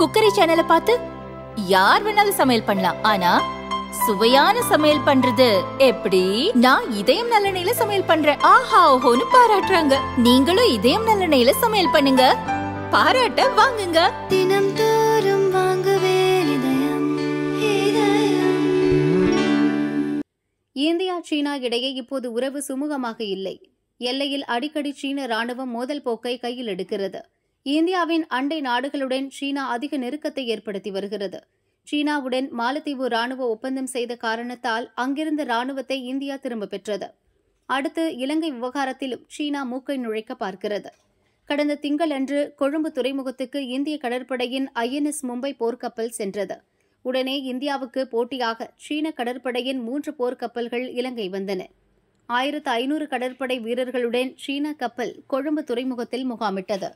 cookery சேனலை பார்த்து யார் வேணாலும் சமையல் பண்ணலாம் ஆனா சுவையான சமையல் பண்றது எப்படி நான் இதயம் நல்லெண்ணெயில சமையல் பண்றேன் ஆஹா ஓஹோன்னு பாராட்டுறாங்க நீங்களும் இதயம் நல்லெண்ணெயில சமையல் பண்ணுங்க பாராட்ட வாங்குங்க தினம் தோறும் வாங்குவே இந்தியா சீனா இடையே இப்போது உறவு சுமூகமாக இல்லை எல்லையில் அடிக்கடி சீன ராணுவம் மோதல் போக்கை கையில் எடுக்கிறது இந்தியாவின் அண்டை நாடுகளுடன் சீனா அதிக நெருக்கத்தை ஏற்படுத்தி வருகிறது சீனாவுடன் மாலத்தீவு ராணுவ ஒப்பந்தம் செய்த காரணத்தால் அங்கிருந்த ராணுவத்தை இந்தியா திரும்ப பெற்றது அடுத்து இலங்கை விவகாரத்திலும் சீனா மூக்கை நுழைக்க பார்க்கிறது கடந்த திங்களன்று கொழும்பு துறைமுகத்துக்கு இந்திய கடற்படையின் ஐஎன்எஸ் மும்பை போர்க்கப்பல் சென்றது உடனே இந்தியாவுக்கு போட்டியாக சீன கடற்படையின் மூன்று போர்க்கப்பல்கள் இலங்கை வந்தன ஆயிரத்து ஐநூறு கடற்படை வீரர்களுடன் சீன கப்பல் கொழும்பு துறைமுகத்தில் முகாமிட்டது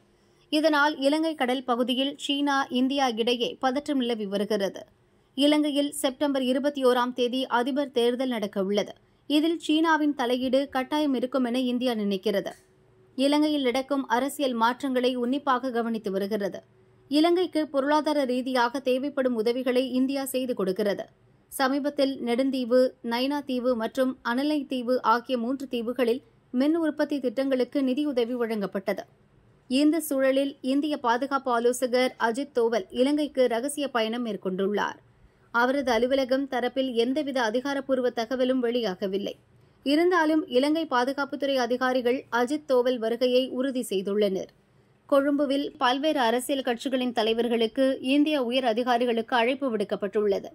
இதனால் இலங்கை கடல் பகுதியில் சீனா இந்தியா இடையே பதற்றம் நிலவி வருகிறது இலங்கையில் செப்டம்பர் இருபத்தி ஓராம் தேதி அதிபர் தேர்தல் நடக்க உள்ளது இதில் சீனாவின் தலையீடு கட்டாயம் இருக்கும் என இந்தியா நினைக்கிறது இலங்கையில் நடக்கும் அரசியல் மாற்றங்களை உன்னிப்பாக கவனித்து வருகிறது இலங்கைக்கு பொருளாதார ரீதியாக தேவைப்படும் உதவிகளை இந்தியா செய்து கொடுக்கிறது சமீபத்தில் நெடுந்தீவு நைனா தீவு மற்றும் அனலை தீவு ஆகிய மூன்று தீவுகளில் மின் உற்பத்தி திட்டங்களுக்கு நிதியுதவி வழங்கப்பட்டது இந்த சூழலில் இந்திய பாதுகாப்பு ஆலோசகர் அஜித் தோவல் இலங்கைக்கு ரகசிய பயணம் மேற்கொண்டுள்ளார் அவரது அலுவலகம் தரப்பில் எந்தவித அதிகாரப்பூர்வ தகவலும் வெளியாகவில்லை இருந்தாலும் இலங்கை பாதுகாப்புத்துறை அதிகாரிகள் அஜித் தோவல் வருகையை உறுதி செய்துள்ளனர் கொழும்புவில் பல்வேறு அரசியல் கட்சிகளின் தலைவர்களுக்கு இந்திய உயர் அதிகாரிகளுக்கு அழைப்பு விடுக்கப்பட்டுள்ளது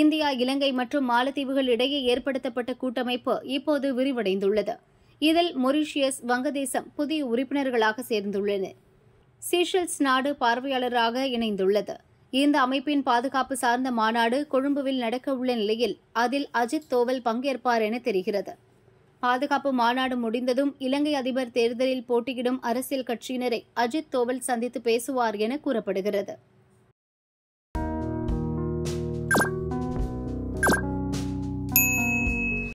இந்தியா இலங்கை மற்றும் மாலத்தீவுகள் இடையே ஏற்படுத்தப்பட்ட கூட்டமைப்பு இப்போது விரிவடைந்துள்ளது இதில் மொரிஷியஸ் வங்கதேசம் புதிய உறுப்பினர்களாக சேர்ந்துள்ளன சீஷல்ஸ் நாடு பார்வையாளராக இணைந்துள்ளது இந்த அமைப்பின் பாதுகாப்பு சார்ந்த மாநாடு கொழும்புவில் நடக்கவுள்ள நிலையில் அதில் அஜித் தோவல் பங்கேற்பார் என தெரிகிறது பாதுகாப்பு மாநாடு முடிந்ததும் இலங்கை அதிபர் தேர்தலில் போட்டியிடும் அரசியல் கட்சியினரை அஜித் தோவல் சந்தித்து பேசுவார் என கூறப்படுகிறது